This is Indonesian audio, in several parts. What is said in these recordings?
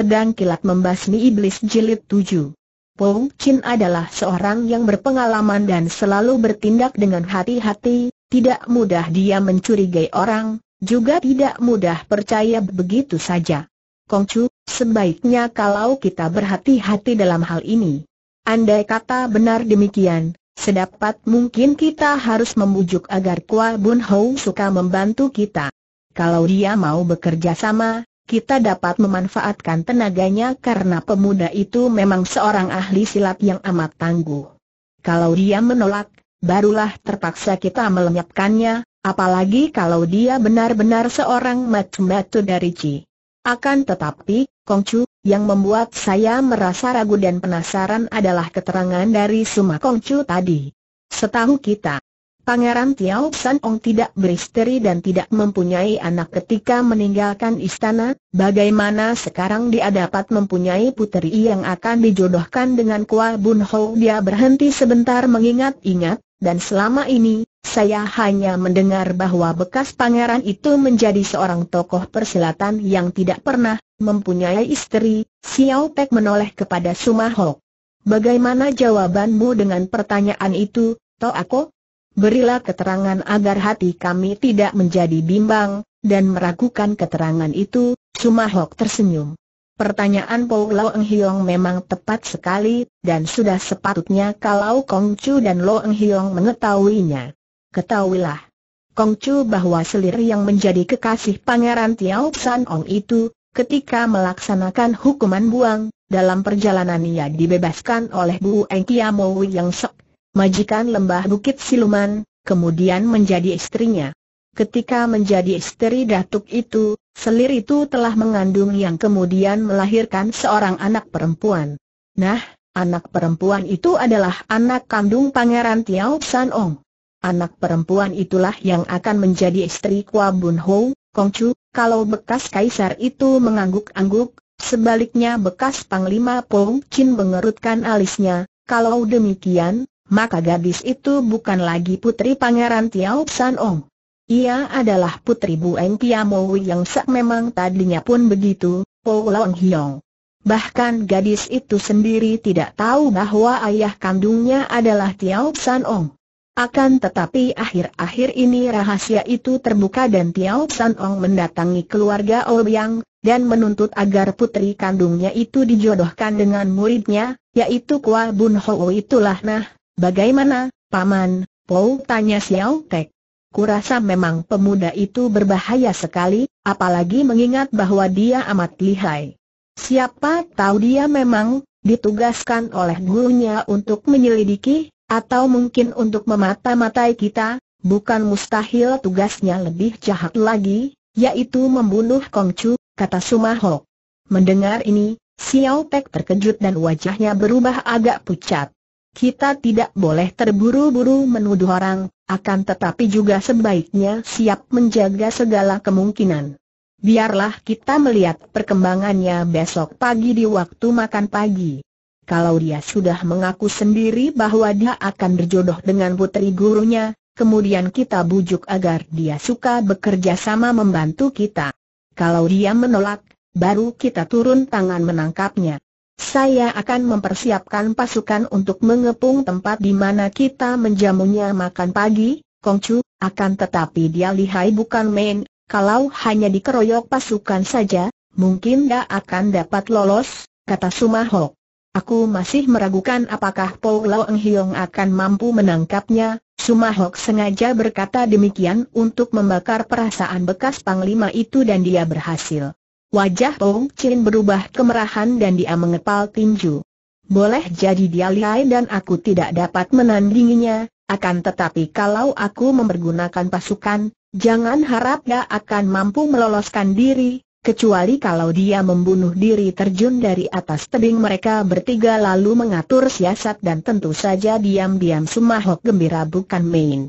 Pedang Kilat Membasmi Iblis Jilid 7 Pou Chin adalah seorang yang berpengalaman dan selalu bertindak dengan hati-hati, tidak mudah dia mencurigai orang, juga tidak mudah percaya begitu saja. Kong Chu, sebaiknya kalau kita berhati-hati dalam hal ini. Andai kata benar demikian, sedapat mungkin kita harus membujuk agar Kua Bun Hou suka membantu kita. Kalau dia mau bekerja sama, kita dapat memanfaatkan tenaganya karena pemuda itu memang seorang ahli silat yang amat tangguh. Kalau dia menolak, barulah terpaksa kita melenyapkannya, apalagi kalau dia benar-benar seorang matu-matu dari Ci. Akan tetapi, Kongcu, yang membuat saya merasa ragu dan penasaran adalah keterangan dari Suma Kongcu tadi. Setahu kita, Pangeran Tiao San Ong tidak beristeri dan tidak mempunyai anak ketika meninggalkan istana, bagaimana sekarang dia dapat mempunyai puteri yang akan dijodohkan dengan Kua Bun Ho? Dia berhenti sebentar mengingat-ingat, dan selama ini, saya hanya mendengar bahwa bekas pangeran itu menjadi seorang tokoh persilatan yang tidak pernah mempunyai istri, Xiao Pek menoleh kepada Sumahok. Bagaimana jawabanmu dengan pertanyaan itu, Toako? Berilah keterangan agar hati kami tidak menjadi bimbang, dan meragukan keterangan itu, Cuma Hok tersenyum. Pertanyaan Pau Lau Eng Hiong memang tepat sekali, dan sudah sepatutnya kalau Kong Chu dan Lo Eng Hiong mengetahuinya. Ketahuilah. Kong Chu bahwa selir yang menjadi kekasih Pangeran Tiao San Ong itu, ketika melaksanakan hukuman buang, dalam perjalanan ia dibebaskan oleh Bu Eng Kiamowei yang sok majikan lembah Bukit Siluman, kemudian menjadi istrinya. Ketika menjadi istri datuk itu, selir itu telah mengandung yang kemudian melahirkan seorang anak perempuan. Nah, anak perempuan itu adalah anak kandung Pangeran Tiao San Ong. Anak perempuan itulah yang akan menjadi istri Kwa Bun Ho, Chu. kalau bekas kaisar itu mengangguk-angguk, sebaliknya bekas Panglima Pong Chin mengerutkan alisnya, kalau demikian, maka gadis itu bukan lagi putri pangeran Tiao San Ong. Ia adalah putri Bueng Eng Piamowi yang sak memang tadinya pun begitu, Po Long Hiong. Bahkan gadis itu sendiri tidak tahu bahwa ayah kandungnya adalah Tiao San Ong. Akan tetapi akhir-akhir ini rahasia itu terbuka dan Tiao San Ong mendatangi keluarga Ouyang, oh dan menuntut agar putri kandungnya itu dijodohkan dengan muridnya, yaitu Kua Bun Ho itulah nah, Bagaimana, Paman? Paul tanya Xiao Tek. Kurasa memang pemuda itu berbahaya sekali, apalagi mengingat bahwa dia amat lihai. Siapa tahu dia memang ditugaskan oleh gurunya untuk menyelidiki, atau mungkin untuk memata-matai kita, bukan mustahil tugasnya lebih jahat lagi, yaitu membunuh Kong-Chu, kata Sumahok. Mendengar ini, Xiao Tek terkejut dan wajahnya berubah agak pucat. Kita tidak boleh terburu-buru menuduh orang, akan tetapi juga sebaiknya siap menjaga segala kemungkinan. Biarlah kita melihat perkembangannya besok pagi di waktu makan pagi. Kalau dia sudah mengaku sendiri bahwa dia akan berjodoh dengan putri gurunya, kemudian kita bujuk agar dia suka bekerja sama membantu kita. Kalau dia menolak, baru kita turun tangan menangkapnya. Saya akan mempersiapkan pasukan untuk mengepung tempat di mana kita menjamunya makan pagi, Kongcu, akan tetapi dia lihai bukan main, kalau hanya dikeroyok pasukan saja, mungkin dia akan dapat lolos, kata Sumahok. Aku masih meragukan apakah Paul Lau Eng Hiong akan mampu menangkapnya, Sumahok sengaja berkata demikian untuk membakar perasaan bekas Panglima itu dan dia berhasil. Wajah Ong Chin berubah kemerahan dan dia mengepal tinju. Boleh jadi dia lihai dan aku tidak dapat menandinginya, akan tetapi kalau aku mempergunakan pasukan, jangan harap dia akan mampu meloloskan diri, kecuali kalau dia membunuh diri terjun dari atas tebing mereka bertiga lalu mengatur siasat dan tentu saja diam-diam Sumahok gembira bukan main.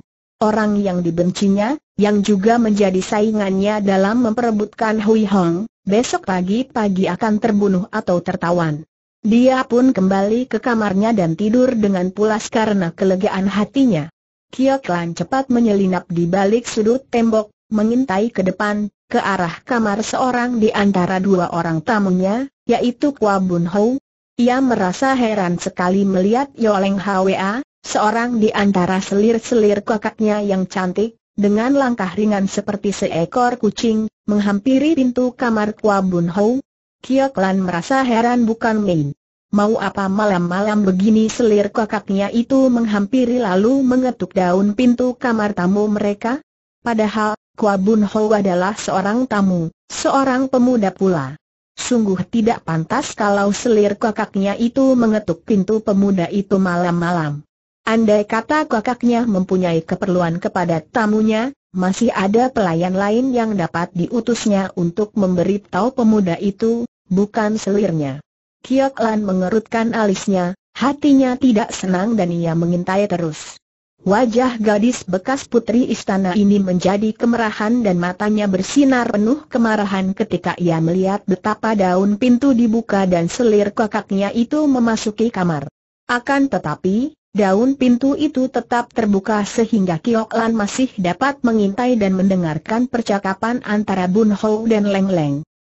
Orang yang dibencinya, yang juga menjadi saingannya dalam memperebutkan Hui Hong, besok pagi-pagi akan terbunuh atau tertawan. Dia pun kembali ke kamarnya dan tidur dengan pulas karena kelegaan hatinya. Kiok cepat menyelinap di balik sudut tembok, mengintai ke depan, ke arah kamar seorang di antara dua orang tamunya, yaitu Kwa Bun Hou. Ia merasa heran sekali melihat Yoleng Hwa, seorang di antara selir-selir kakaknya yang cantik, dengan langkah ringan seperti seekor kucing, menghampiri pintu kamar Kua Bun Hou. Kiok Klan merasa heran bukan main. Mau apa malam-malam begini selir kakaknya itu menghampiri lalu mengetuk daun pintu kamar tamu mereka? Padahal, Kua Bun Hou adalah seorang tamu, seorang pemuda pula. Sungguh tidak pantas kalau selir kakaknya itu mengetuk pintu pemuda itu malam-malam. Andai kata kakaknya mempunyai keperluan kepada tamunya, masih ada pelayan lain yang dapat diutusnya untuk memberitahu pemuda itu, bukan selirnya. Kiok Lan mengerutkan alisnya, hatinya tidak senang dan ia mengintai terus. Wajah gadis bekas putri istana ini menjadi kemerahan dan matanya bersinar penuh kemarahan ketika ia melihat betapa daun pintu dibuka dan selir kakaknya itu memasuki kamar. Akan tetapi, Daun pintu itu tetap terbuka sehingga Kiok masih dapat mengintai dan mendengarkan percakapan antara Bun Hou dan Leng Leng.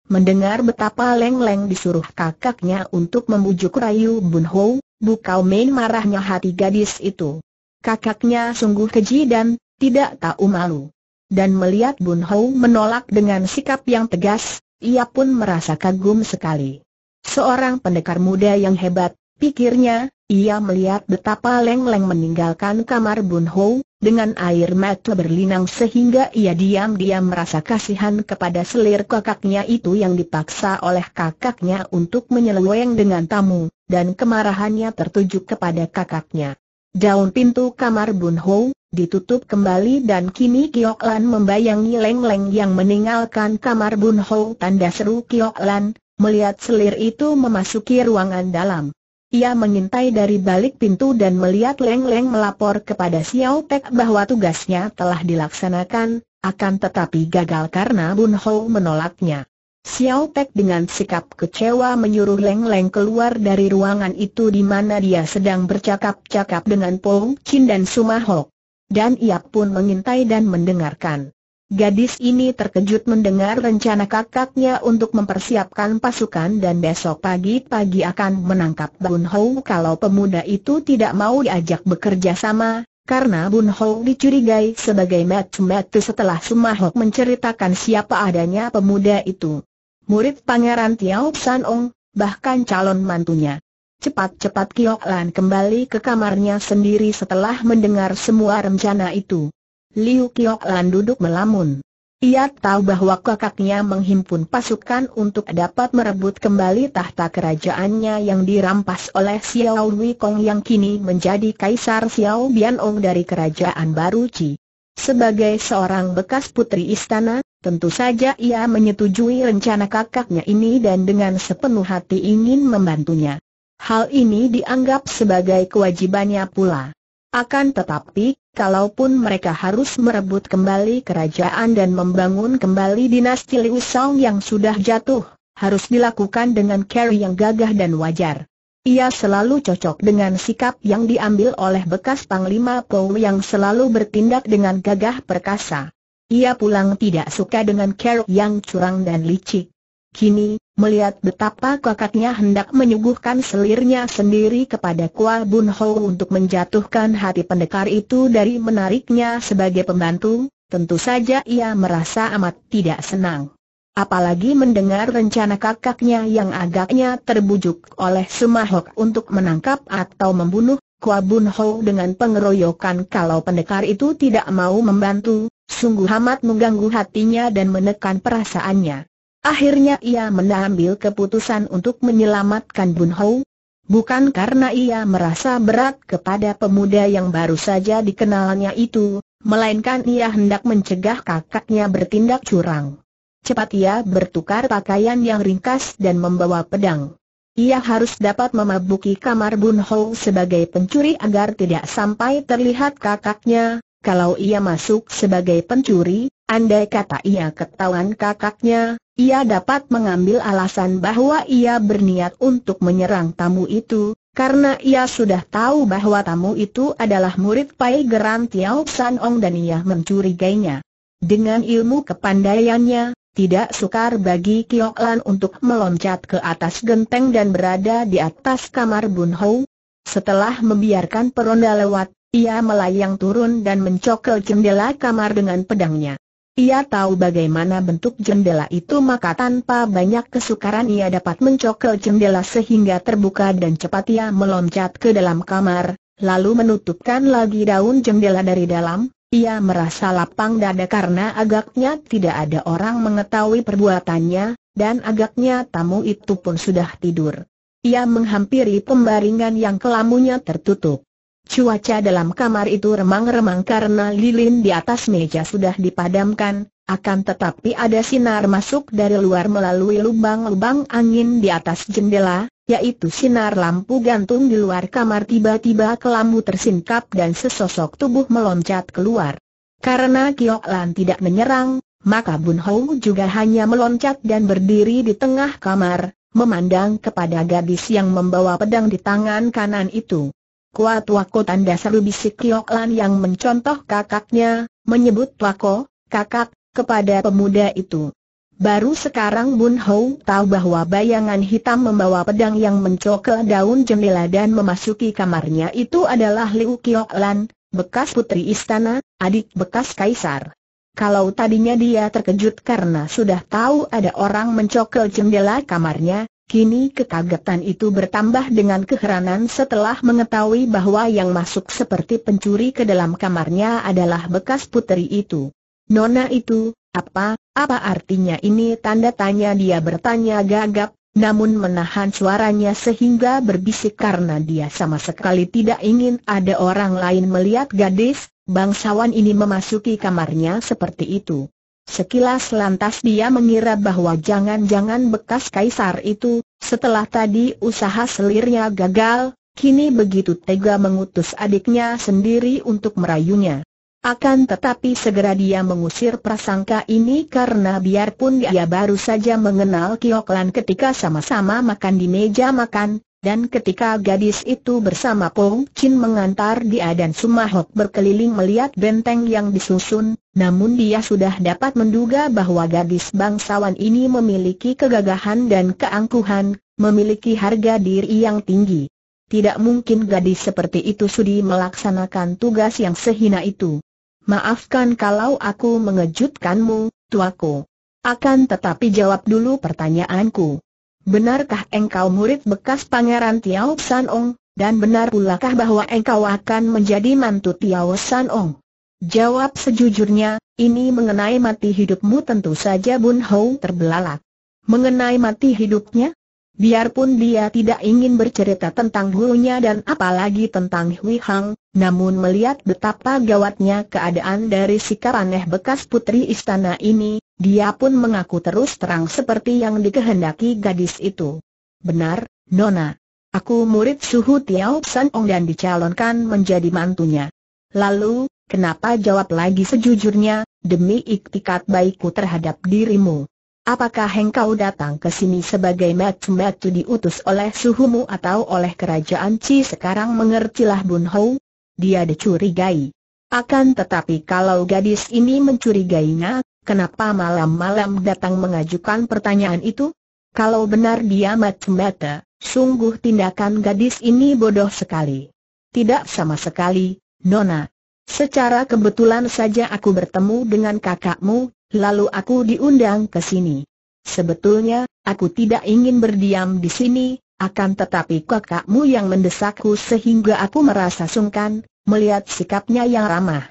Mendengar betapa Leng Leng disuruh kakaknya untuk membujuk rayu Bun Hou, bukau main marahnya hati gadis itu. Kakaknya sungguh keji dan tidak tahu malu. Dan melihat Bun Hou menolak dengan sikap yang tegas, ia pun merasa kagum sekali. Seorang pendekar muda yang hebat, Pikirnya, ia melihat betapa Leng Leng meninggalkan kamar Bun Ho, dengan air mata berlinang sehingga ia diam-diam merasa kasihan kepada selir kakaknya itu yang dipaksa oleh kakaknya untuk menyeleweng dengan tamu, dan kemarahannya tertuju kepada kakaknya. Daun pintu kamar Bun Ho, ditutup kembali dan kini Kiok Lan membayangi Leng Leng yang meninggalkan kamar Bun Ho tanda seru Kiok Lan, melihat selir itu memasuki ruangan dalam. Ia mengintai dari balik pintu dan melihat Leng Leng melapor kepada Xiao Peck bahwa tugasnya telah dilaksanakan, akan tetapi gagal karena Bun Hou menolaknya. Xiao Peck dengan sikap kecewa menyuruh Leng Leng keluar dari ruangan itu di mana dia sedang bercakap-cakap dengan Pou Chin dan Sumahok. Dan ia pun mengintai dan mendengarkan. Gadis ini terkejut mendengar rencana kakaknya untuk mempersiapkan pasukan dan besok pagi-pagi akan menangkap Bun Hou kalau pemuda itu tidak mau diajak bekerja sama, karena Bun Hou dicurigai sebagai metu-metu setelah Sumahok menceritakan siapa adanya pemuda itu. Murid Pangeran Tiao San Ong, bahkan calon mantunya. Cepat-cepat Kiok Lan kembali ke kamarnya sendiri setelah mendengar semua rencana itu. Liu Qiyoklan duduk melamun. Ia tahu bahwa kakaknya menghimpun pasukan untuk dapat merebut kembali tahta kerajaannya yang dirampas oleh Xiao Wei Kong yang kini menjadi Kaisar Xiao Bianong dari kerajaan Baru Qi. Sebagai seorang bekas putri istana, tentu saja ia menyetujui rencana kakaknya ini dan dengan sepenuh hati ingin membantunya. Hal ini dianggap sebagai kewajibannya pula. Akan tetapi, kalaupun mereka harus merebut kembali kerajaan dan membangun kembali dinasti Liu Song yang sudah jatuh, harus dilakukan dengan cara yang gagah dan wajar. Ia selalu cocok dengan sikap yang diambil oleh bekas Panglima Pou yang selalu bertindak dengan gagah perkasa. Ia pulang tidak suka dengan cara yang curang dan licik. Kini, Melihat betapa kakaknya hendak menyuguhkan selirnya sendiri kepada Kua Bun Ho untuk menjatuhkan hati pendekar itu dari menariknya sebagai pembantu, tentu saja ia merasa amat tidak senang. Apalagi mendengar rencana kakaknya yang agaknya terbujuk oleh Sumahok untuk menangkap atau membunuh Kua Bun Ho dengan pengeroyokan kalau pendekar itu tidak mau membantu, sungguh amat mengganggu hatinya dan menekan perasaannya. Akhirnya ia mengambil keputusan untuk menyelamatkan Bun Hou. Bukan karena ia merasa berat kepada pemuda yang baru saja dikenalnya itu, melainkan ia hendak mencegah kakaknya bertindak curang. Cepat ia bertukar pakaian yang ringkas dan membawa pedang. Ia harus dapat memabuki kamar Bun Hou sebagai pencuri agar tidak sampai terlihat kakaknya, kalau ia masuk sebagai pencuri, andai kata ia ketahuan kakaknya, ia dapat mengambil alasan bahwa ia berniat untuk menyerang tamu itu, karena ia sudah tahu bahwa tamu itu adalah murid Pai Geran Tiao San Ong dan ia mencurigainya. Dengan ilmu kepandaiannya, tidak sukar bagi Kiok Lan untuk meloncat ke atas genteng dan berada di atas kamar Bun Ho. Setelah membiarkan peronda lewat, ia melayang turun dan mencokel jendela kamar dengan pedangnya. Ia tahu bagaimana bentuk jendela itu maka tanpa banyak kesukaran ia dapat mencokel jendela sehingga terbuka dan cepat ia meloncat ke dalam kamar, lalu menutupkan lagi daun jendela dari dalam. Ia merasa lapang dada karena agaknya tidak ada orang mengetahui perbuatannya, dan agaknya tamu itu pun sudah tidur. Ia menghampiri pembaringan yang kelamunya tertutup. Cuaca dalam kamar itu remang-remang karena lilin di atas meja sudah dipadamkan, akan tetapi ada sinar masuk dari luar melalui lubang-lubang angin di atas jendela, yaitu sinar lampu gantung di luar kamar tiba-tiba kelambu tersingkap dan sesosok tubuh meloncat keluar. Karena Kiok Lan tidak menyerang, maka Bun Hou juga hanya meloncat dan berdiri di tengah kamar, memandang kepada gadis yang membawa pedang di tangan kanan itu. Kuat Tuako tanda seru bisik Lan yang mencontoh kakaknya, menyebut Wako, kakak, kepada pemuda itu. Baru sekarang Bun Hou tahu bahwa bayangan hitam membawa pedang yang mencokel daun jendela dan memasuki kamarnya itu adalah Liu Lan, bekas putri istana, adik bekas kaisar. Kalau tadinya dia terkejut karena sudah tahu ada orang mencokel jendela kamarnya, Kini kekagetan itu bertambah dengan keheranan setelah mengetahui bahwa yang masuk seperti pencuri ke dalam kamarnya adalah bekas puteri itu. Nona itu, apa, apa artinya ini tanda tanya dia bertanya gagap, namun menahan suaranya sehingga berbisik karena dia sama sekali tidak ingin ada orang lain melihat gadis, bangsawan ini memasuki kamarnya seperti itu. Sekilas lantas dia mengira bahwa jangan-jangan bekas kaisar itu, setelah tadi usaha selirnya gagal, kini begitu tega mengutus adiknya sendiri untuk merayunya. Akan tetapi segera dia mengusir prasangka ini karena biarpun dia baru saja mengenal Kioklan ketika sama-sama makan di meja makan, dan ketika gadis itu bersama Pong Chin mengantar dia dan Sumahok berkeliling melihat benteng yang disusun, namun dia sudah dapat menduga bahwa gadis bangsawan ini memiliki kegagahan dan keangkuhan, memiliki harga diri yang tinggi. Tidak mungkin gadis seperti itu sudi melaksanakan tugas yang sehina itu. Maafkan kalau aku mengejutkanmu, tuaku. Akan tetapi jawab dulu pertanyaanku benarkah engkau murid bekas Pangeran Tiao San Ong, dan benar pulakah bahwa engkau akan menjadi mantu Tiao San Ong? Jawab sejujurnya, ini mengenai mati hidupmu tentu saja Bun Hou terbelalak. Mengenai mati hidupnya? Biarpun dia tidak ingin bercerita tentang gurunya dan apalagi tentang Hui Hang, namun melihat betapa gawatnya keadaan dari sikap aneh bekas putri istana ini, dia pun mengaku terus terang seperti yang dikehendaki gadis itu. Benar, Nona. Aku murid suhu Tiao San Ong dan dicalonkan menjadi mantunya. Lalu, kenapa jawab lagi sejujurnya, demi iktikat baikku terhadap dirimu? Apakah engkau datang ke sini sebagai metu matu diutus oleh suhumu atau oleh kerajaan Chi sekarang mengertilah Bun Hou? Dia dicurigai. Akan tetapi kalau gadis ini mencurigainya, kenapa malam-malam datang mengajukan pertanyaan itu? Kalau benar dia macam mata sungguh tindakan gadis ini bodoh sekali. Tidak sama sekali, Nona. Secara kebetulan saja aku bertemu dengan kakakmu, lalu aku diundang ke sini. Sebetulnya, aku tidak ingin berdiam di sini, akan tetapi kakakmu yang mendesakku sehingga aku merasa sungkan, melihat sikapnya yang ramah.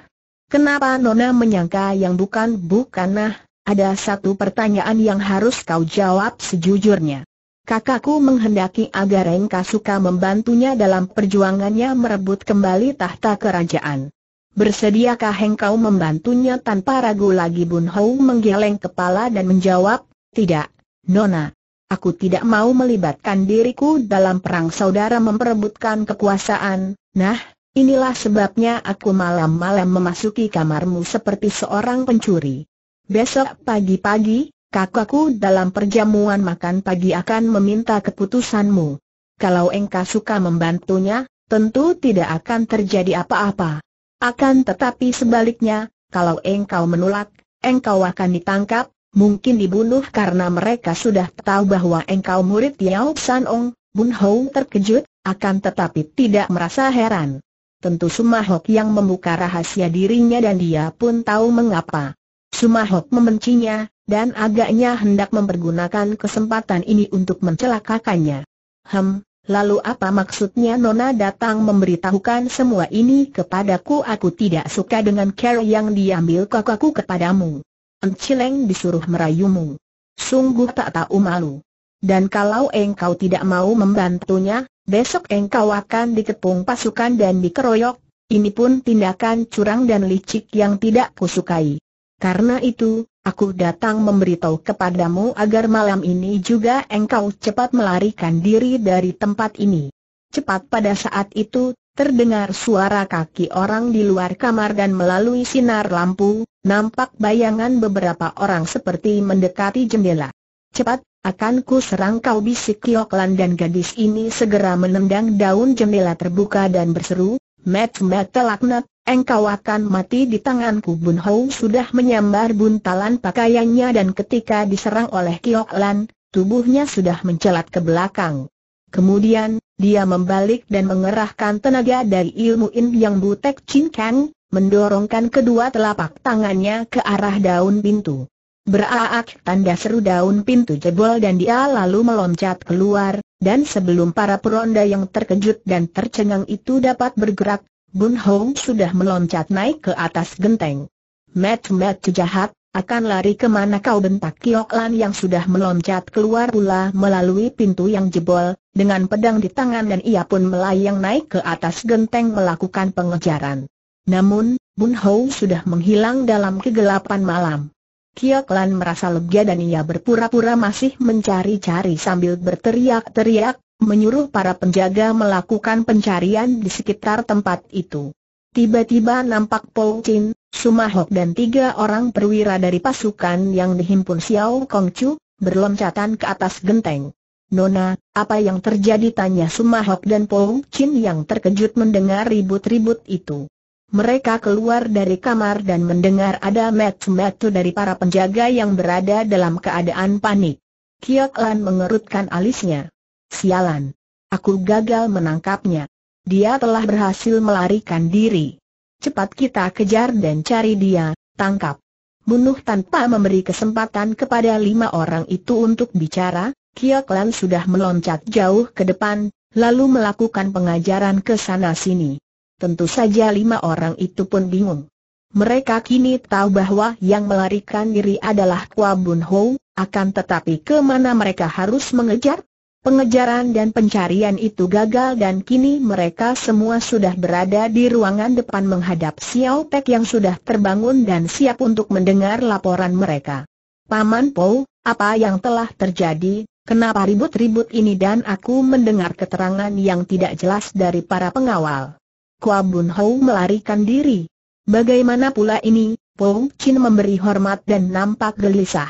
Kenapa Nona menyangka yang bukan-bukan nah, ada satu pertanyaan yang harus kau jawab sejujurnya. Kakakku menghendaki agar Engka suka membantunya dalam perjuangannya merebut kembali tahta kerajaan. Bersediakah engkau membantunya tanpa ragu lagi Bun Hou menggeleng kepala dan menjawab, tidak, Nona. Aku tidak mau melibatkan diriku dalam perang saudara memperebutkan kekuasaan, nah, Inilah sebabnya aku malam-malam memasuki kamarmu seperti seorang pencuri. Besok pagi-pagi, kakakku dalam perjamuan makan pagi akan meminta keputusanmu. Kalau engkau suka membantunya, tentu tidak akan terjadi apa-apa. Akan tetapi sebaliknya, kalau engkau menolak, engkau akan ditangkap, mungkin dibunuh karena mereka sudah tahu bahwa engkau murid Yao San Ong. Bun Hou terkejut, akan tetapi tidak merasa heran tentu Sumahok yang membuka rahasia dirinya dan dia pun tahu mengapa. Sumahok membencinya, dan agaknya hendak mempergunakan kesempatan ini untuk mencelakakannya. Hem, lalu apa maksudnya Nona datang memberitahukan semua ini kepadaku? Aku tidak suka dengan cara yang diambil kakakku kepadamu. Encileng disuruh merayumu. Sungguh tak tahu malu. Dan kalau engkau tidak mau membantunya, besok engkau akan dikepung pasukan dan dikeroyok, ini pun tindakan curang dan licik yang tidak kusukai. Karena itu, aku datang memberitahu kepadamu agar malam ini juga engkau cepat melarikan diri dari tempat ini. Cepat pada saat itu, terdengar suara kaki orang di luar kamar dan melalui sinar lampu, nampak bayangan beberapa orang seperti mendekati jendela. Cepat, akan ku serang kau bisik Kioklan dan gadis ini segera menendang daun jendela terbuka dan berseru, Mat Mat telaknat, engkau akan mati di tanganku Bun Hou sudah menyambar buntalan pakaiannya dan ketika diserang oleh Kioklan, tubuhnya sudah mencelat ke belakang. Kemudian, dia membalik dan mengerahkan tenaga dari ilmu in yang butek Chin Kang, mendorongkan kedua telapak tangannya ke arah daun pintu. Beraak tanda seru daun pintu jebol dan dia lalu meloncat keluar, dan sebelum para peronda yang terkejut dan tercengang itu dapat bergerak, Bun Hong sudah meloncat naik ke atas genteng. Mat Mat jahat, akan lari kemana kau bentak Kiok Lan yang sudah meloncat keluar pula melalui pintu yang jebol, dengan pedang di tangan dan ia pun melayang naik ke atas genteng melakukan pengejaran. Namun, Bun Hong sudah menghilang dalam kegelapan malam. Kiok Lan merasa lega dan ia berpura-pura masih mencari-cari sambil berteriak-teriak, menyuruh para penjaga melakukan pencarian di sekitar tempat itu. Tiba-tiba nampak Paul Chin, Sumahok dan tiga orang perwira dari pasukan yang dihimpun Xiao Kong Chu, berloncatan ke atas genteng. Nona, apa yang terjadi tanya Sumahok dan Paul Chin yang terkejut mendengar ribut-ribut itu. Mereka keluar dari kamar dan mendengar ada metu-metu dari para penjaga yang berada dalam keadaan panik. Kiok Lan mengerutkan alisnya. Sialan. Aku gagal menangkapnya. Dia telah berhasil melarikan diri. Cepat kita kejar dan cari dia, tangkap. Bunuh tanpa memberi kesempatan kepada lima orang itu untuk bicara, Kiok Lan sudah meloncat jauh ke depan, lalu melakukan pengajaran ke sana-sini. Tentu saja lima orang itu pun bingung. Mereka kini tahu bahwa yang melarikan diri adalah Kua Bun Ho, akan tetapi kemana mereka harus mengejar? Pengejaran dan pencarian itu gagal dan kini mereka semua sudah berada di ruangan depan menghadap Xiao Pek yang sudah terbangun dan siap untuk mendengar laporan mereka. Paman Po, apa yang telah terjadi, Kenapa ribut-ribut ini dan aku mendengar keterangan yang tidak jelas dari para pengawal. Kua Bun Hou melarikan diri. Bagaimana pula ini, Pong Chin memberi hormat dan nampak gelisah.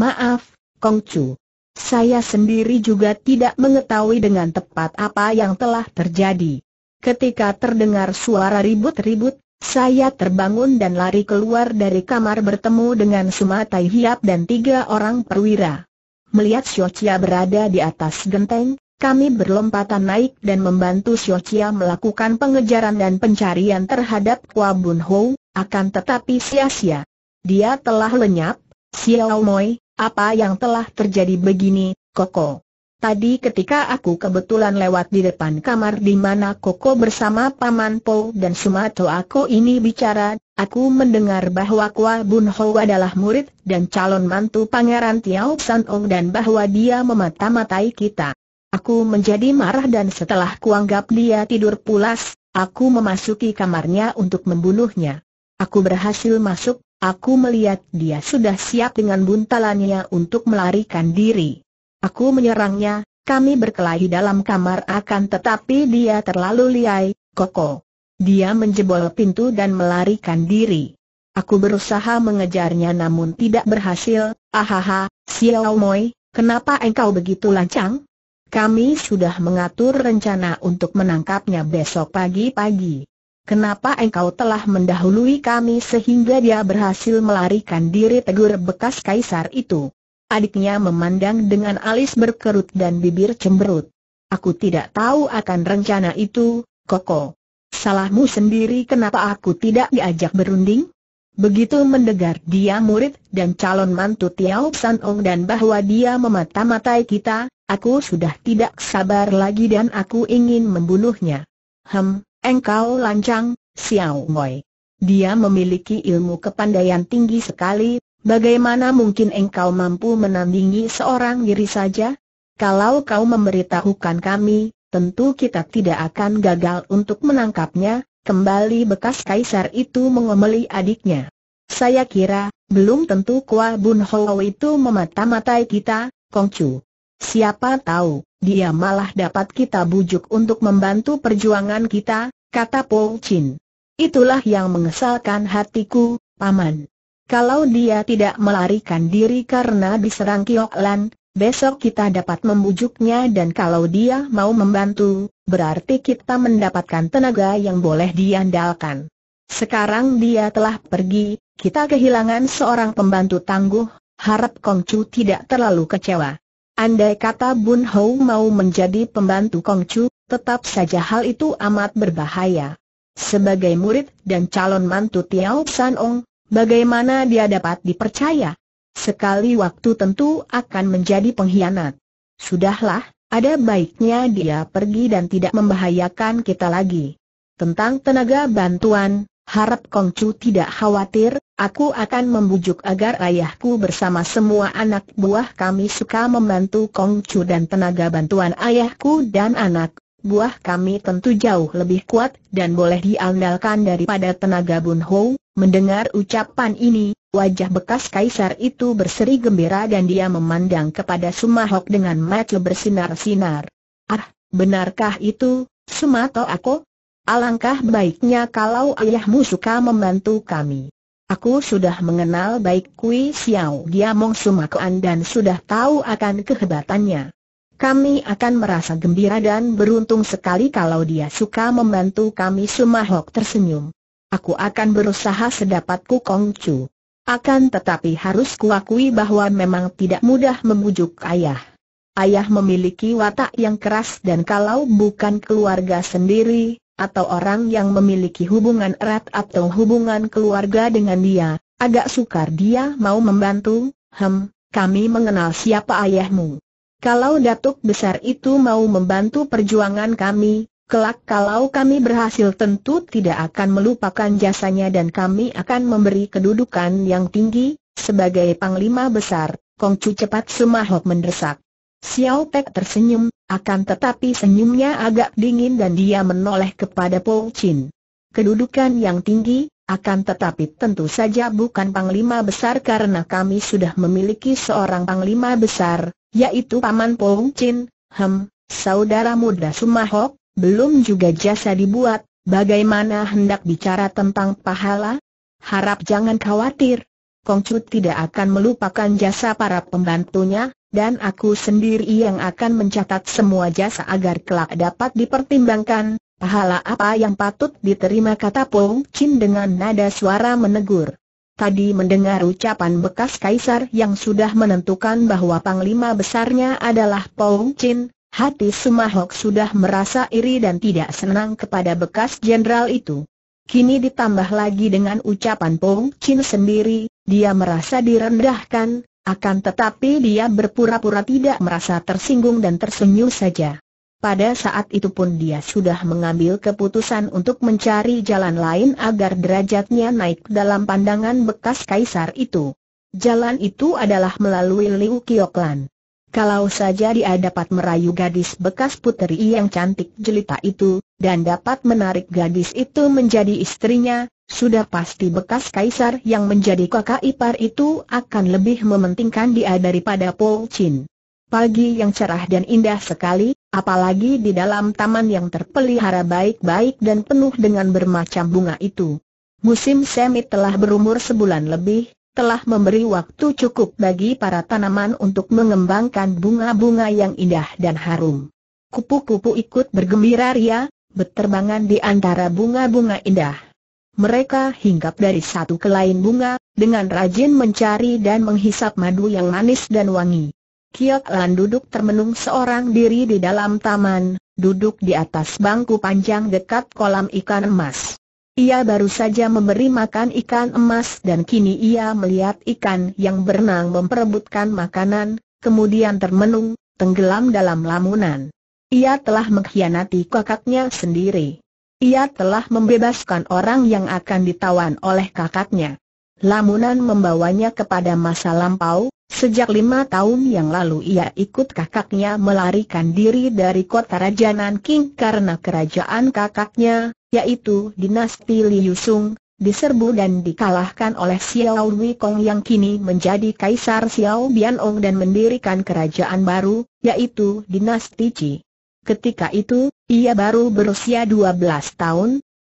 Maaf, Kong Chu. Saya sendiri juga tidak mengetahui dengan tepat apa yang telah terjadi. Ketika terdengar suara ribut-ribut, saya terbangun dan lari keluar dari kamar bertemu dengan Sumatai Hiap dan tiga orang perwira. Melihat Xiao Chia berada di atas genteng, kami berlompatan naik dan membantu Xiaoqia melakukan pengejaran dan pencarian terhadap Kua Bun Ho, akan tetapi sia-sia. Dia telah lenyap, Xiao Moi, apa yang telah terjadi begini, Koko? Tadi ketika aku kebetulan lewat di depan kamar di mana Koko bersama Paman Po dan Sumato aku ini bicara, aku mendengar bahwa Kua Bun Ho adalah murid dan calon mantu Pangeran Tiao San Ong dan bahwa dia memata-matai kita. Aku menjadi marah dan setelah kuanggap dia tidur pulas, aku memasuki kamarnya untuk membunuhnya. Aku berhasil masuk, aku melihat dia sudah siap dengan buntalannya untuk melarikan diri. Aku menyerangnya, kami berkelahi dalam kamar akan tetapi dia terlalu liai, koko. Dia menjebol pintu dan melarikan diri. Aku berusaha mengejarnya namun tidak berhasil, ahaha, Xiao Moi, kenapa engkau begitu lancang? Kami sudah mengatur rencana untuk menangkapnya besok pagi-pagi. Kenapa engkau telah mendahului kami sehingga dia berhasil melarikan diri tegur bekas kaisar itu? Adiknya memandang dengan alis berkerut dan bibir cemberut. Aku tidak tahu akan rencana itu, Koko. Salahmu sendiri kenapa aku tidak diajak berunding? Begitu mendengar dia murid dan calon mantu Tiao San Ong dan bahwa dia memata-matai kita, Aku sudah tidak sabar lagi dan aku ingin membunuhnya. Hem, engkau lancang, Xiao Moi. Dia memiliki ilmu kepandaian tinggi sekali, bagaimana mungkin engkau mampu menandingi seorang diri saja? Kalau kau memberitahukan kami, tentu kita tidak akan gagal untuk menangkapnya, kembali bekas kaisar itu mengomeli adiknya. Saya kira, belum tentu Kua Bun Hou itu memata-matai kita, Kong Chu. Siapa tahu, dia malah dapat kita bujuk untuk membantu perjuangan kita, kata Paul Chin. Itulah yang mengesalkan hatiku, Paman. Kalau dia tidak melarikan diri karena diserang Lan, besok kita dapat membujuknya dan kalau dia mau membantu, berarti kita mendapatkan tenaga yang boleh diandalkan. Sekarang dia telah pergi, kita kehilangan seorang pembantu tangguh, harap Kong Chu tidak terlalu kecewa. Andai kata Bun Hou mau menjadi pembantu Kong Chu, tetap saja hal itu amat berbahaya. Sebagai murid dan calon mantu Tiao San Ong, bagaimana dia dapat dipercaya? Sekali waktu tentu akan menjadi pengkhianat. Sudahlah, ada baiknya dia pergi dan tidak membahayakan kita lagi. Tentang tenaga bantuan, harap Kong Chu tidak khawatir, Aku akan membujuk agar ayahku bersama semua anak buah kami suka membantu Kongcu dan tenaga bantuan ayahku dan anak buah kami tentu jauh lebih kuat dan boleh diandalkan daripada tenaga Bun Ho. Mendengar ucapan ini, wajah bekas kaisar itu berseri gembira dan dia memandang kepada Sumahok dengan mata bersinar-sinar. Ah, benarkah itu, Sumato Ako? Alangkah baiknya kalau ayahmu suka membantu kami. Aku sudah mengenal baik Kui Xiao Giamong Sumakuan dan sudah tahu akan kehebatannya. Kami akan merasa gembira dan beruntung sekali kalau dia suka membantu kami Sumahok tersenyum. Aku akan berusaha sedapatku Kong Chu. Akan tetapi harus kuakui bahwa memang tidak mudah memujuk ayah. Ayah memiliki watak yang keras dan kalau bukan keluarga sendiri, atau orang yang memiliki hubungan erat atau hubungan keluarga dengan dia, agak sukar dia mau membantu, hem, kami mengenal siapa ayahmu. Kalau datuk besar itu mau membantu perjuangan kami, kelak kalau kami berhasil tentu tidak akan melupakan jasanya dan kami akan memberi kedudukan yang tinggi, sebagai panglima besar, Kongcu cepat semahok mendesak. Xiao Pek tersenyum, akan tetapi senyumnya agak dingin dan dia menoleh kepada Po Chin. Kedudukan yang tinggi, akan tetapi tentu saja bukan panglima besar karena kami sudah memiliki seorang panglima besar, yaitu Paman Po Chin, Hem, saudara muda Sumahok, belum juga jasa dibuat, bagaimana hendak bicara tentang pahala? Harap jangan khawatir. Kongcut tidak akan melupakan jasa para pembantunya, dan aku sendiri yang akan mencatat semua jasa agar kelak dapat dipertimbangkan, pahala apa yang patut diterima kata Pong Chin dengan nada suara menegur. Tadi mendengar ucapan bekas kaisar yang sudah menentukan bahwa panglima besarnya adalah Pong Chin, hati Sumahok sudah merasa iri dan tidak senang kepada bekas jenderal itu. Kini ditambah lagi dengan ucapan Pong Chin sendiri, dia merasa direndahkan, akan tetapi dia berpura-pura tidak merasa tersinggung dan tersenyum saja. Pada saat itu pun dia sudah mengambil keputusan untuk mencari jalan lain agar derajatnya naik dalam pandangan bekas kaisar itu. Jalan itu adalah melalui Liu Qioklan. Kalau saja dia dapat merayu gadis bekas putri yang cantik jelita itu, dan dapat menarik gadis itu menjadi istrinya, sudah pasti bekas kaisar yang menjadi kakak ipar itu akan lebih mementingkan dia daripada Paul Chin. Pagi yang cerah dan indah sekali, apalagi di dalam taman yang terpelihara baik-baik dan penuh dengan bermacam bunga itu. Musim semi telah berumur sebulan lebih, telah memberi waktu cukup bagi para tanaman untuk mengembangkan bunga-bunga yang indah dan harum. Kupu-kupu ikut bergembira ria, berterbangan di antara bunga-bunga indah. Mereka hinggap dari satu ke lain bunga, dengan rajin mencari dan menghisap madu yang manis dan wangi. Kiok Lan duduk termenung seorang diri di dalam taman, duduk di atas bangku panjang dekat kolam ikan emas. Ia baru saja memberi makan ikan emas dan kini ia melihat ikan yang berenang memperebutkan makanan, kemudian termenung, tenggelam dalam lamunan. Ia telah mengkhianati kakaknya sendiri. Ia telah membebaskan orang yang akan ditawan oleh kakaknya. Lamunan membawanya kepada masa lampau, sejak lima tahun yang lalu ia ikut kakaknya melarikan diri dari kota Raja Nanking karena kerajaan kakaknya, yaitu dinasti Liyusung, diserbu dan dikalahkan oleh Xiao Wikong yang kini menjadi Kaisar Xiao Bianong dan mendirikan kerajaan baru, yaitu dinasti Qi. Ketika itu, ia baru berusia 12 tahun.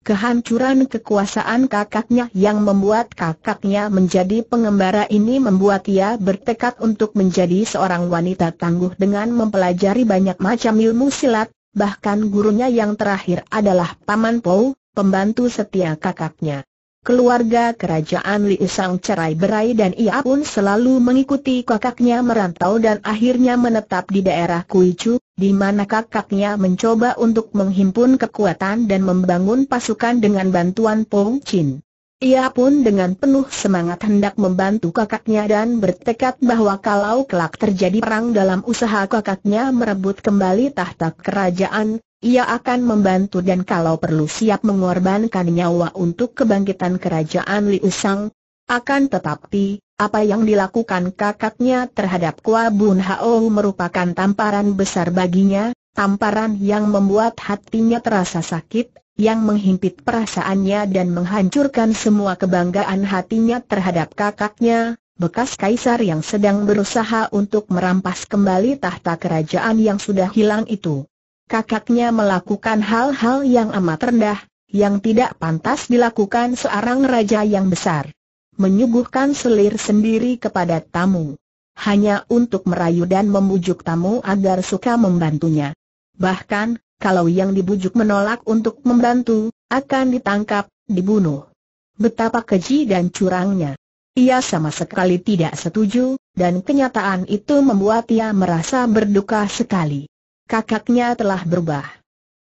Kehancuran kekuasaan kakaknya yang membuat kakaknya menjadi pengembara ini membuat ia bertekad untuk menjadi seorang wanita tangguh dengan mempelajari banyak macam ilmu silat, bahkan gurunya yang terakhir adalah Paman Po, pembantu setia kakaknya. Keluarga kerajaan Li Isang cerai berai dan ia pun selalu mengikuti kakaknya merantau dan akhirnya menetap di daerah Kuichu, di mana kakaknya mencoba untuk menghimpun kekuatan dan membangun pasukan dengan bantuan Pong Chin. Ia pun dengan penuh semangat hendak membantu kakaknya dan bertekad bahwa kalau kelak terjadi perang dalam usaha kakaknya merebut kembali tahta kerajaan, ia akan membantu dan kalau perlu siap mengorbankan nyawa untuk kebangkitan kerajaan Liu Sang, akan tetapi, apa yang dilakukan kakaknya terhadap Kua Bun Hao merupakan tamparan besar baginya, tamparan yang membuat hatinya terasa sakit, yang menghimpit perasaannya dan menghancurkan semua kebanggaan hatinya terhadap kakaknya, bekas kaisar yang sedang berusaha untuk merampas kembali tahta kerajaan yang sudah hilang itu. Kakaknya melakukan hal-hal yang amat rendah, yang tidak pantas dilakukan seorang raja yang besar menyuguhkan selir sendiri kepada tamu. Hanya untuk merayu dan membujuk tamu agar suka membantunya. Bahkan, kalau yang dibujuk menolak untuk membantu, akan ditangkap, dibunuh. Betapa keji dan curangnya. Ia sama sekali tidak setuju, dan kenyataan itu membuat ia merasa berduka sekali. Kakaknya telah berubah.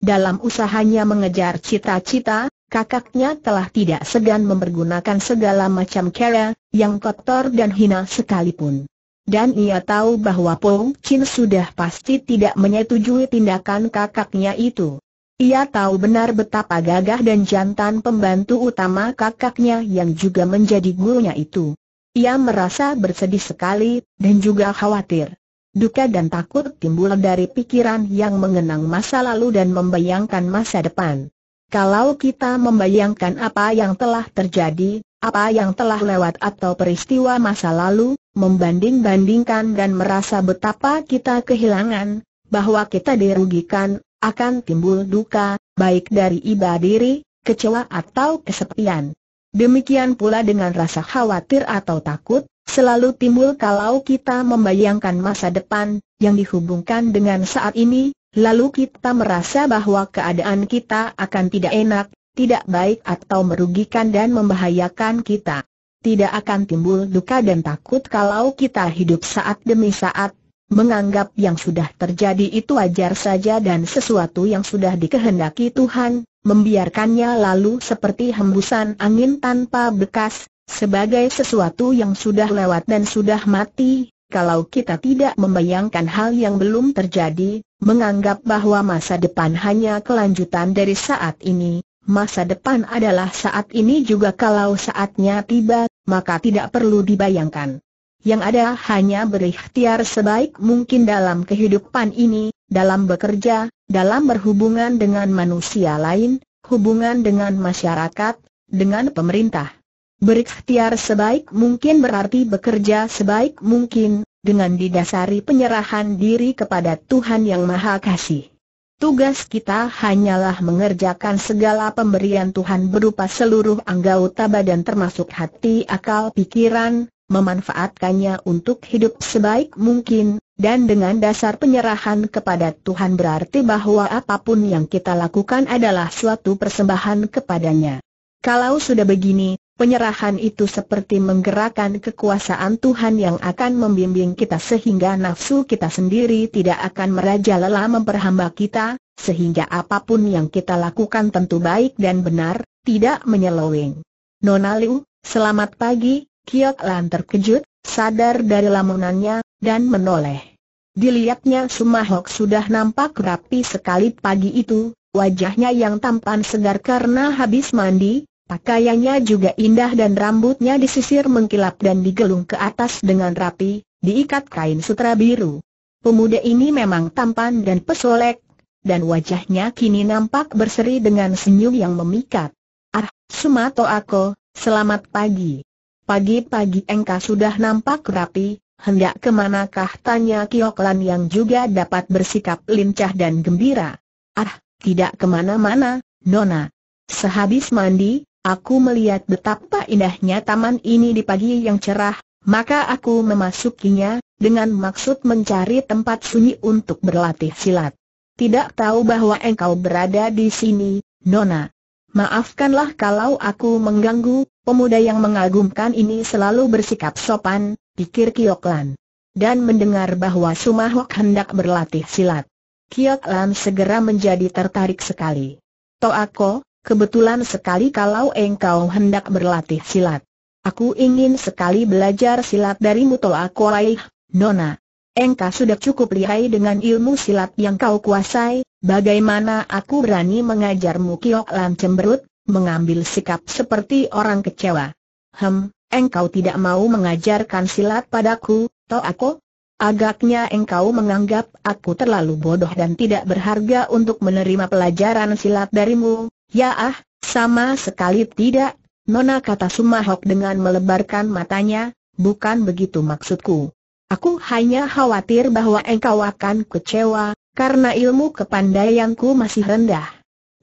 Dalam usahanya mengejar cita-cita, kakaknya telah tidak segan mempergunakan segala macam cara, yang kotor dan hina sekalipun. Dan ia tahu bahwa Pong Chin sudah pasti tidak menyetujui tindakan kakaknya itu. Ia tahu benar betapa gagah dan jantan pembantu utama kakaknya yang juga menjadi gurunya itu. Ia merasa bersedih sekali, dan juga khawatir. Duka dan takut timbul dari pikiran yang mengenang masa lalu dan membayangkan masa depan. Kalau kita membayangkan apa yang telah terjadi, apa yang telah lewat atau peristiwa masa lalu, membanding-bandingkan dan merasa betapa kita kehilangan, bahwa kita dirugikan, akan timbul duka, baik dari iba diri, kecewa atau kesepian. Demikian pula dengan rasa khawatir atau takut, selalu timbul kalau kita membayangkan masa depan, yang dihubungkan dengan saat ini, lalu kita merasa bahwa keadaan kita akan tidak enak, tidak baik atau merugikan dan membahayakan kita. Tidak akan timbul duka dan takut kalau kita hidup saat demi saat, menganggap yang sudah terjadi itu wajar saja dan sesuatu yang sudah dikehendaki Tuhan, membiarkannya lalu seperti hembusan angin tanpa bekas, sebagai sesuatu yang sudah lewat dan sudah mati, kalau kita tidak membayangkan hal yang belum terjadi, menganggap bahwa masa depan hanya kelanjutan dari saat ini, masa depan adalah saat ini juga kalau saatnya tiba, maka tidak perlu dibayangkan. Yang ada hanya berikhtiar sebaik mungkin dalam kehidupan ini, dalam bekerja, dalam berhubungan dengan manusia lain, hubungan dengan masyarakat, dengan pemerintah. Berikhtiar sebaik mungkin berarti bekerja sebaik mungkin, dengan didasari penyerahan diri kepada Tuhan Yang Maha Kasih. Tugas kita hanyalah mengerjakan segala pemberian Tuhan berupa seluruh anggota badan termasuk hati, akal, pikiran, memanfaatkannya untuk hidup sebaik mungkin, dan dengan dasar penyerahan kepada Tuhan berarti bahwa apapun yang kita lakukan adalah suatu persembahan kepadanya. Kalau sudah begini, Penyerahan itu seperti menggerakkan kekuasaan Tuhan yang akan membimbing kita sehingga nafsu kita sendiri tidak akan merajalela memperhamba kita, sehingga apapun yang kita lakukan tentu baik dan benar, tidak menyeloweng. Nona Liu, selamat pagi, Kiok Lan terkejut, sadar dari lamunannya, dan menoleh. Dilihatnya Sumahok sudah nampak rapi sekali pagi itu, wajahnya yang tampan segar karena habis mandi, Pakaiannya juga indah dan rambutnya disisir mengkilap dan digelung ke atas dengan rapi, diikat kain sutra biru. Pemuda ini memang tampan dan pesolek, dan wajahnya kini nampak berseri dengan senyum yang memikat. Ah, Sumato Ako, selamat pagi. Pagi-pagi engkau sudah nampak rapi, hendak kemanakah tanya Kioklan yang juga dapat bersikap lincah dan gembira. Ah, tidak kemana-mana, Nona. Sehabis mandi, Aku melihat betapa indahnya taman ini di pagi yang cerah, maka aku memasukinya, dengan maksud mencari tempat sunyi untuk berlatih silat. Tidak tahu bahwa engkau berada di sini, Nona. Maafkanlah kalau aku mengganggu, pemuda yang mengagumkan ini selalu bersikap sopan, pikir Kioklan. Dan mendengar bahwa Sumahok hendak berlatih silat. Kioklan segera menjadi tertarik sekali. Toako, kebetulan sekali kalau engkau hendak berlatih silat. Aku ingin sekali belajar silat darimu Toa Koraih, Nona. Engkau sudah cukup lihai dengan ilmu silat yang kau kuasai, bagaimana aku berani mengajarmu Kiok Lan cemberut, mengambil sikap seperti orang kecewa. Hem, engkau tidak mau mengajarkan silat padaku, Toako? Aku? Agaknya engkau menganggap aku terlalu bodoh dan tidak berharga untuk menerima pelajaran silat darimu, ya ah, sama sekali tidak, Nona kata Sumahok dengan melebarkan matanya, bukan begitu maksudku. Aku hanya khawatir bahwa engkau akan kecewa, karena ilmu kepandaianku masih rendah.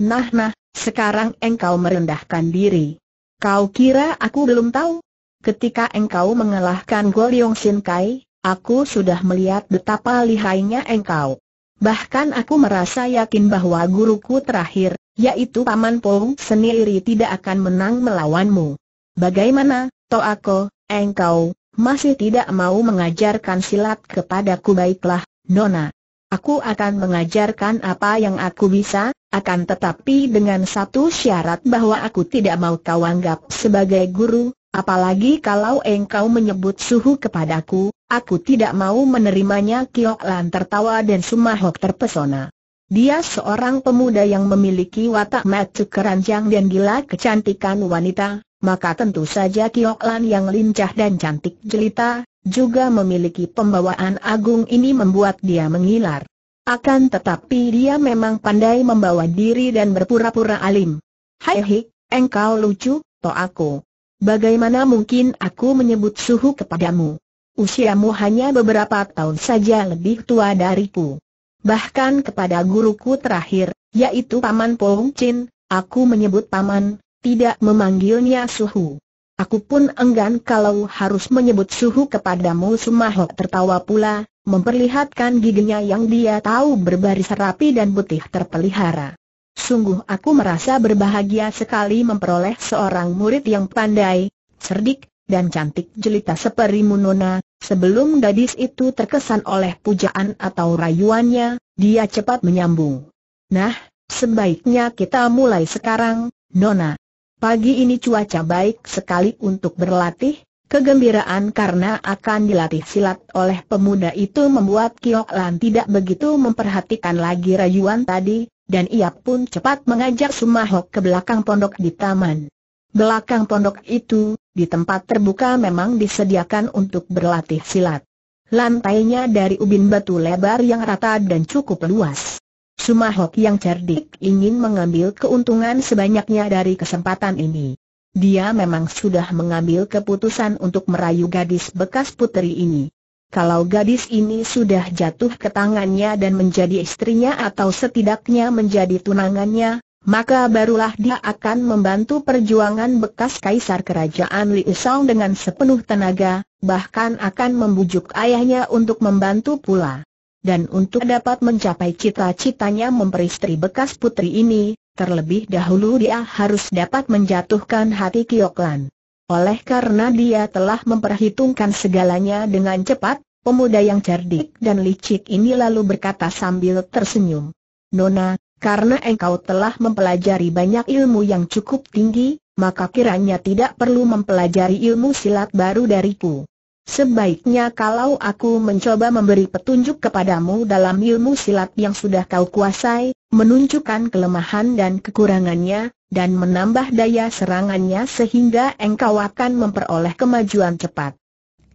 Nah nah, sekarang engkau merendahkan diri. Kau kira aku belum tahu? Ketika engkau mengalahkan Goryong Sinkai? Aku sudah melihat betapa lihainya engkau. Bahkan aku merasa yakin bahwa guruku terakhir, yaitu Paman Pong sendiri tidak akan menang melawanmu. Bagaimana, Toako, engkau, masih tidak mau mengajarkan silat kepadaku baiklah, Nona. Aku akan mengajarkan apa yang aku bisa, akan tetapi dengan satu syarat bahwa aku tidak mau kau anggap sebagai guru, apalagi kalau engkau menyebut suhu kepadaku, Aku tidak mau menerimanya Kiok Lan tertawa dan Sumahok terpesona. Dia seorang pemuda yang memiliki watak macu keranjang dan gila kecantikan wanita, maka tentu saja Kiok Lan yang lincah dan cantik jelita, juga memiliki pembawaan agung ini membuat dia mengilar. Akan tetapi dia memang pandai membawa diri dan berpura-pura alim. Hai hik, engkau lucu, to aku. Bagaimana mungkin aku menyebut suhu kepadamu? Usiamu hanya beberapa tahun saja lebih tua dariku. Bahkan kepada guruku terakhir, yaitu Paman Pong Chin, aku menyebut Paman, tidak memanggilnya Suhu. Aku pun enggan kalau harus menyebut Suhu kepadamu Sumahok tertawa pula, memperlihatkan giginya yang dia tahu berbaris rapi dan putih terpelihara. Sungguh aku merasa berbahagia sekali memperoleh seorang murid yang pandai, cerdik, dan cantik jelita seperi Munona, sebelum gadis itu terkesan oleh pujaan atau rayuannya, dia cepat menyambung. Nah, sebaiknya kita mulai sekarang, Nona. Pagi ini cuaca baik sekali untuk berlatih, kegembiraan karena akan dilatih silat oleh pemuda itu membuat Kiok Lan tidak begitu memperhatikan lagi rayuan tadi, dan ia pun cepat mengajak Sumahok ke belakang pondok di taman. Belakang pondok itu, di tempat terbuka memang disediakan untuk berlatih silat. Lantainya dari ubin batu lebar yang rata dan cukup luas. Sumahok yang cerdik ingin mengambil keuntungan sebanyaknya dari kesempatan ini. Dia memang sudah mengambil keputusan untuk merayu gadis bekas putri ini. Kalau gadis ini sudah jatuh ke tangannya dan menjadi istrinya atau setidaknya menjadi tunangannya, maka barulah dia akan membantu perjuangan bekas kaisar kerajaan Liu Song dengan sepenuh tenaga, bahkan akan membujuk ayahnya untuk membantu pula. Dan untuk dapat mencapai cita-citanya memperistri bekas putri ini, terlebih dahulu dia harus dapat menjatuhkan hati Kioklan. Oleh karena dia telah memperhitungkan segalanya dengan cepat, pemuda yang cerdik dan licik ini lalu berkata sambil tersenyum. Nona, karena engkau telah mempelajari banyak ilmu yang cukup tinggi, maka kiranya tidak perlu mempelajari ilmu silat baru dariku. Sebaiknya kalau aku mencoba memberi petunjuk kepadamu dalam ilmu silat yang sudah kau kuasai, menunjukkan kelemahan dan kekurangannya, dan menambah daya serangannya sehingga engkau akan memperoleh kemajuan cepat.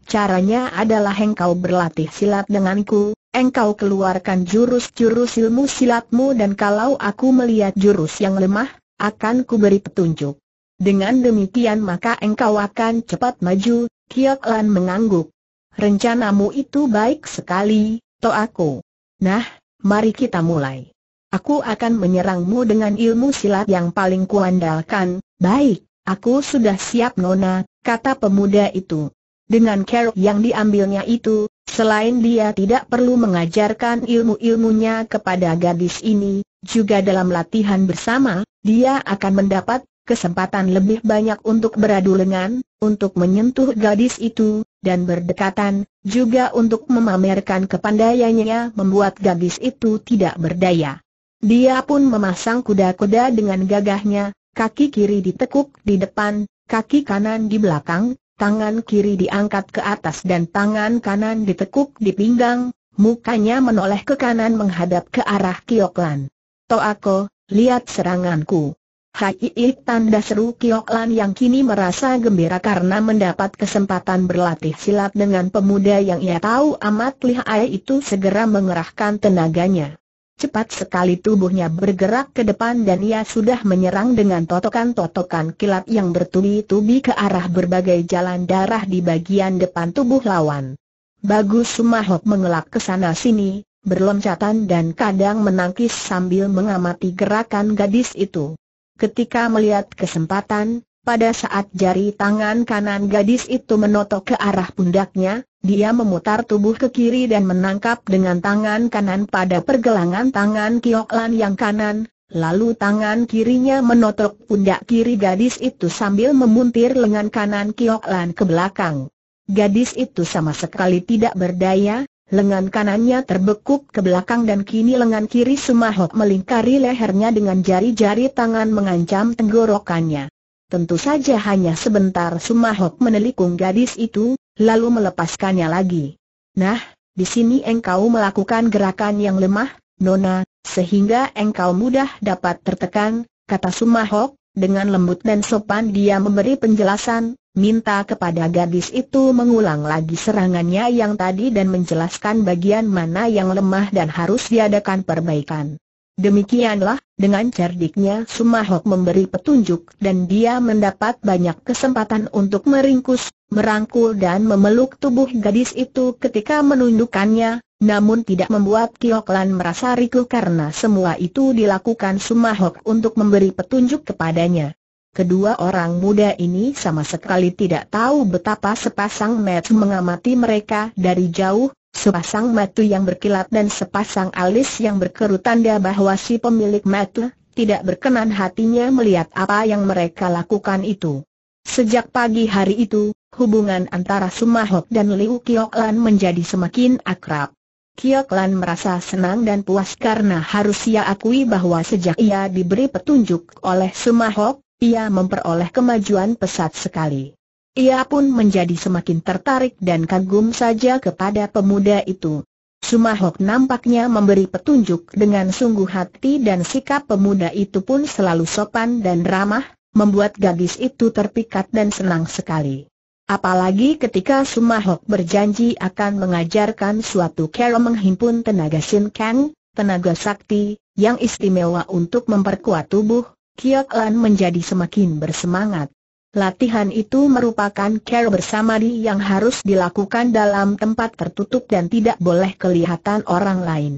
Caranya adalah engkau berlatih silat denganku, engkau keluarkan jurus-jurus ilmu silatmu dan kalau aku melihat jurus yang lemah, akan kuberi petunjuk. Dengan demikian maka engkau akan cepat maju, Kiok Lan mengangguk. Rencanamu itu baik sekali, to aku. Nah, mari kita mulai. Aku akan menyerangmu dengan ilmu silat yang paling kuandalkan. Baik, aku sudah siap Nona, kata pemuda itu. Dengan kerok yang diambilnya itu, Selain dia tidak perlu mengajarkan ilmu-ilmunya kepada gadis ini, juga dalam latihan bersama, dia akan mendapat kesempatan lebih banyak untuk beradu lengan, untuk menyentuh gadis itu, dan berdekatan, juga untuk memamerkan kepandaiannya membuat gadis itu tidak berdaya. Dia pun memasang kuda-kuda dengan gagahnya, kaki kiri ditekuk di depan, kaki kanan di belakang, tangan kiri diangkat ke atas dan tangan kanan ditekuk di pinggang, mukanya menoleh ke kanan menghadap ke arah Kioklan. Toako, lihat seranganku. Hai tanda seru Kioklan yang kini merasa gembira karena mendapat kesempatan berlatih silat dengan pemuda yang ia tahu amat lihai itu segera mengerahkan tenaganya. Cepat sekali tubuhnya bergerak ke depan dan ia sudah menyerang dengan totokan-totokan kilat yang bertubi-tubi ke arah berbagai jalan darah di bagian depan tubuh lawan. Bagus Sumahok mengelak ke sana sini, berloncatan dan kadang menangkis sambil mengamati gerakan gadis itu. Ketika melihat kesempatan, pada saat jari tangan kanan gadis itu menotok ke arah pundaknya, dia memutar tubuh ke kiri dan menangkap dengan tangan kanan pada pergelangan tangan Kioklan yang kanan, lalu tangan kirinya menotok pundak kiri gadis itu sambil memuntir lengan kanan Kioklan ke belakang. Gadis itu sama sekali tidak berdaya, lengan kanannya terbekuk ke belakang dan kini lengan kiri Sumahok melingkari lehernya dengan jari-jari tangan mengancam tenggorokannya. Tentu saja hanya sebentar Sumahok menelikung gadis itu, lalu melepaskannya lagi. Nah, di sini engkau melakukan gerakan yang lemah, Nona, sehingga engkau mudah dapat tertekan, kata Sumahok, dengan lembut dan sopan dia memberi penjelasan, minta kepada gadis itu mengulang lagi serangannya yang tadi dan menjelaskan bagian mana yang lemah dan harus diadakan perbaikan. Demikianlah, dengan cerdiknya Sumahok memberi petunjuk dan dia mendapat banyak kesempatan untuk meringkus, merangkul dan memeluk tubuh gadis itu ketika menundukkannya, namun tidak membuat Kioklan merasa riku karena semua itu dilakukan Sumahok untuk memberi petunjuk kepadanya. Kedua orang muda ini sama sekali tidak tahu betapa sepasang mata mengamati mereka dari jauh, Sepasang mata yang berkilat dan sepasang alis yang berkerut tanda bahwa si pemilik mata tidak berkenan hatinya melihat apa yang mereka lakukan itu. Sejak pagi hari itu, hubungan antara Sumahok dan Liu Kiok menjadi semakin akrab. Kiok merasa senang dan puas karena harus ia akui bahwa sejak ia diberi petunjuk oleh Sumahok, ia memperoleh kemajuan pesat sekali. Ia pun menjadi semakin tertarik dan kagum saja kepada pemuda itu. Sumahok nampaknya memberi petunjuk dengan sungguh hati dan sikap pemuda itu pun selalu sopan dan ramah, membuat gadis itu terpikat dan senang sekali. Apalagi ketika Sumahok berjanji akan mengajarkan suatu cara menghimpun tenaga Shin Kang, tenaga sakti, yang istimewa untuk memperkuat tubuh, Kiok Lan menjadi semakin bersemangat. Latihan itu merupakan care bersama di yang harus dilakukan dalam tempat tertutup dan tidak boleh kelihatan orang lain.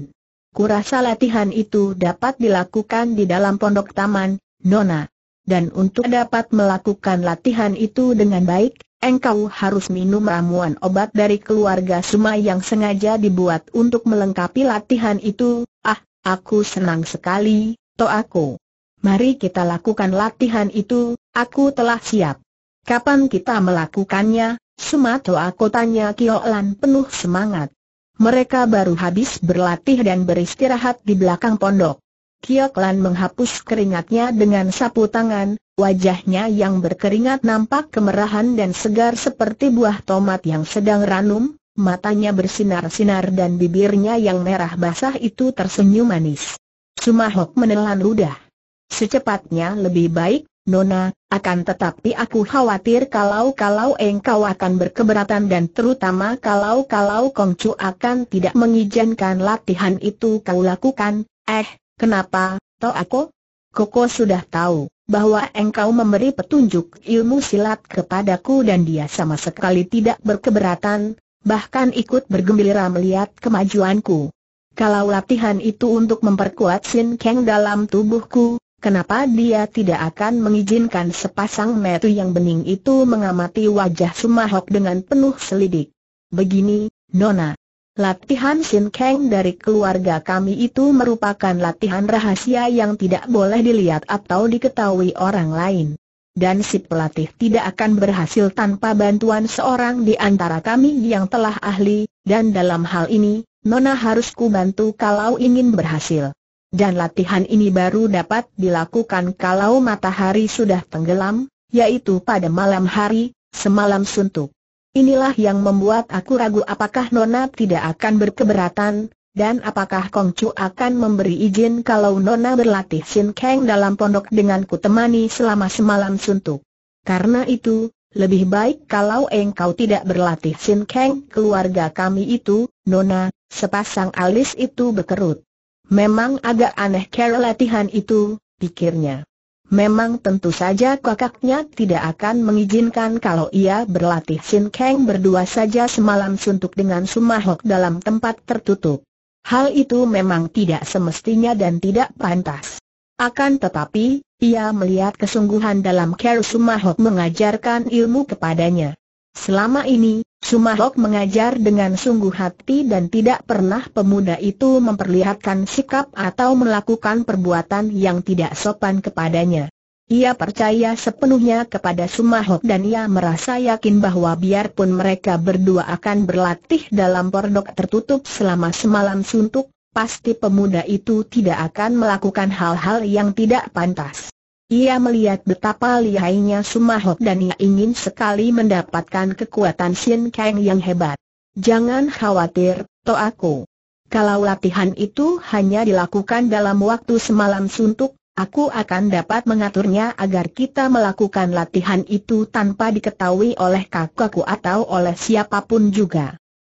Kurasa latihan itu dapat dilakukan di dalam pondok taman, Nona. Dan untuk dapat melakukan latihan itu dengan baik, engkau harus minum ramuan obat dari keluarga Suma yang sengaja dibuat untuk melengkapi latihan itu. Ah, aku senang sekali, aku. Mari kita lakukan latihan itu, aku telah siap. Kapan kita melakukannya, Sumato, aku kotanya Kiolan penuh semangat. Mereka baru habis berlatih dan beristirahat di belakang pondok. Lan menghapus keringatnya dengan sapu tangan, wajahnya yang berkeringat nampak kemerahan dan segar seperti buah tomat yang sedang ranum, matanya bersinar-sinar dan bibirnya yang merah basah itu tersenyum manis. Sumahok menelan ludah. Secepatnya lebih baik, Nona, akan tetapi aku khawatir kalau-kalau engkau akan berkeberatan dan terutama kalau-kalau Kongcu akan tidak mengizinkan latihan itu kau lakukan. Eh, kenapa, toh aku? Koko sudah tahu bahwa engkau memberi petunjuk ilmu silat kepadaku dan dia sama sekali tidak berkeberatan, bahkan ikut bergembira melihat kemajuanku. Kalau latihan itu untuk memperkuat Sin Kang dalam tubuhku, Kenapa dia tidak akan mengizinkan sepasang metu yang bening itu mengamati wajah Sumahok dengan penuh selidik? Begini, Nona. Latihan Sin Kang dari keluarga kami itu merupakan latihan rahasia yang tidak boleh dilihat atau diketahui orang lain. Dan si pelatih tidak akan berhasil tanpa bantuan seorang di antara kami yang telah ahli, dan dalam hal ini, Nona harus ku bantu kalau ingin berhasil. Dan latihan ini baru dapat dilakukan kalau matahari sudah tenggelam, yaitu pada malam hari, semalam suntuk. Inilah yang membuat aku ragu apakah Nona tidak akan berkeberatan, dan apakah Kongcu akan memberi izin kalau Nona berlatih Sin Kang dalam pondok denganku temani selama semalam suntuk. Karena itu, lebih baik kalau engkau tidak berlatih Sin Kang keluarga kami itu, Nona, sepasang alis itu berkerut. Memang agak aneh cara latihan itu, pikirnya. Memang tentu saja kakaknya tidak akan mengizinkan kalau ia berlatih Sin Kang berdua saja semalam suntuk dengan Sumahok dalam tempat tertutup. Hal itu memang tidak semestinya dan tidak pantas. Akan tetapi, ia melihat kesungguhan dalam Kerusumahok Sumahok mengajarkan ilmu kepadanya. Selama ini, Sumahok mengajar dengan sungguh hati dan tidak pernah pemuda itu memperlihatkan sikap atau melakukan perbuatan yang tidak sopan kepadanya. Ia percaya sepenuhnya kepada Sumahok dan ia merasa yakin bahwa biarpun mereka berdua akan berlatih dalam pondok tertutup selama semalam suntuk, pasti pemuda itu tidak akan melakukan hal-hal yang tidak pantas. Ia melihat betapa lihainya Sumahok dan ia ingin sekali mendapatkan kekuatan Xin Kang yang hebat. Jangan khawatir, aku. Kalau latihan itu hanya dilakukan dalam waktu semalam suntuk, aku akan dapat mengaturnya agar kita melakukan latihan itu tanpa diketahui oleh kakakku atau oleh siapapun juga.